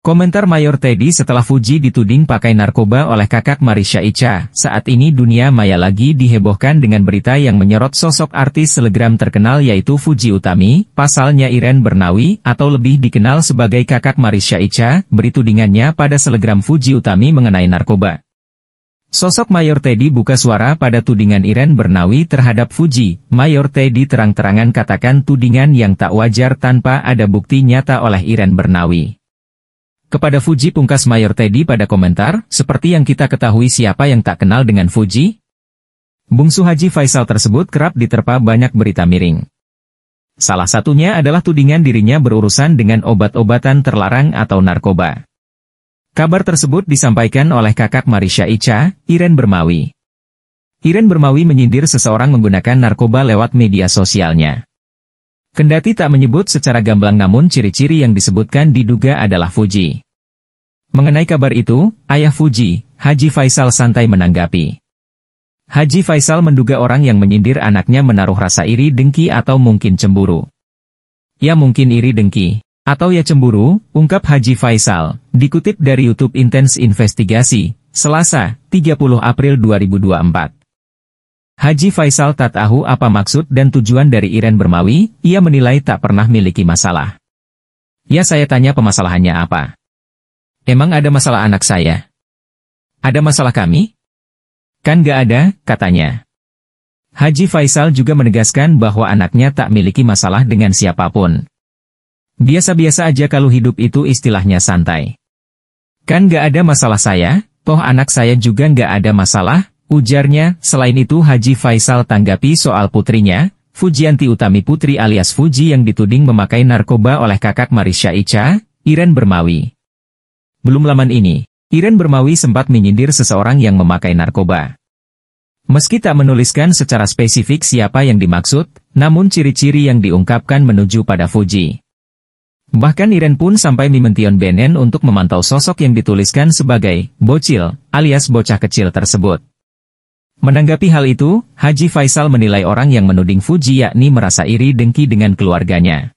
Komentar Mayor Teddy setelah Fuji dituding pakai narkoba oleh kakak Marisha Ica, saat ini dunia maya lagi dihebohkan dengan berita yang menyorot sosok artis selegram terkenal yaitu Fuji Utami, pasalnya Iren Bernawi, atau lebih dikenal sebagai kakak Marisha Ica, tudingannya pada selegram Fuji Utami mengenai narkoba. Sosok Mayor Teddy buka suara pada tudingan Iren Bernawi terhadap Fuji. Mayor Teddy terang-terangan katakan tudingan yang tak wajar tanpa ada bukti nyata oleh Iren Bernawi kepada Fuji Pungkas Mayor Teddy pada komentar, seperti yang kita ketahui siapa yang tak kenal dengan Fuji? Bungsu Haji Faisal tersebut kerap diterpa banyak berita miring. Salah satunya adalah tudingan dirinya berurusan dengan obat-obatan terlarang atau narkoba. Kabar tersebut disampaikan oleh kakak Marisha Ica, Iren Bermawi. Iren Bermawi menyindir seseorang menggunakan narkoba lewat media sosialnya. Kendati tak menyebut secara gamblang namun ciri-ciri yang disebutkan diduga adalah Fuji. Mengenai kabar itu, ayah Fuji, Haji Faisal santai menanggapi. Haji Faisal menduga orang yang menyindir anaknya menaruh rasa iri dengki atau mungkin cemburu. Ya mungkin iri dengki, atau ya cemburu, ungkap Haji Faisal, dikutip dari YouTube Intense Investigasi, Selasa, 30 April 2024. Haji Faisal tak tahu apa maksud dan tujuan dari Iren Bermawi, ia menilai tak pernah miliki masalah. Ya saya tanya pemasalahannya apa? Emang ada masalah anak saya? Ada masalah kami? Kan gak ada, katanya. Haji Faisal juga menegaskan bahwa anaknya tak miliki masalah dengan siapapun. Biasa-biasa aja kalau hidup itu istilahnya santai. Kan gak ada masalah saya, toh anak saya juga gak ada masalah, Ujarnya, selain itu Haji Faisal tanggapi soal putrinya, Fujianti Utami Putri alias Fuji yang dituding memakai narkoba oleh kakak Marisha Ica, Iren Bermawi. Belum laman ini, Iren Bermawi sempat menyindir seseorang yang memakai narkoba. Meski tak menuliskan secara spesifik siapa yang dimaksud, namun ciri-ciri yang diungkapkan menuju pada Fuji. Bahkan Iren pun sampai Mimention Benen untuk memantau sosok yang dituliskan sebagai bocil alias bocah kecil tersebut. Menanggapi hal itu, Haji Faisal menilai orang yang menuding Fuji yakni merasa iri dengki dengan keluarganya.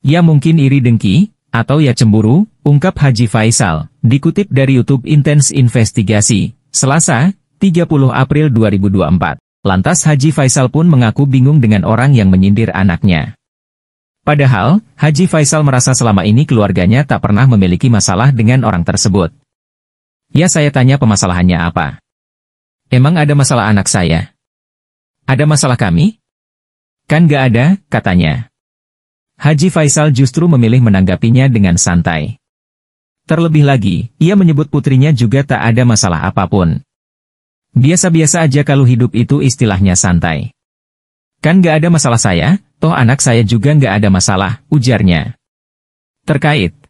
Ya mungkin iri dengki, atau ya cemburu, ungkap Haji Faisal, dikutip dari YouTube Intense Investigasi, Selasa, 30 April 2024. Lantas Haji Faisal pun mengaku bingung dengan orang yang menyindir anaknya. Padahal, Haji Faisal merasa selama ini keluarganya tak pernah memiliki masalah dengan orang tersebut. Ya saya tanya pemasalahannya apa. Emang ada masalah anak saya? Ada masalah kami? Kan gak ada, katanya. Haji Faisal justru memilih menanggapinya dengan santai. Terlebih lagi, ia menyebut putrinya juga tak ada masalah apapun. Biasa-biasa aja kalau hidup itu istilahnya santai. Kan gak ada masalah saya, toh anak saya juga gak ada masalah, ujarnya. Terkait,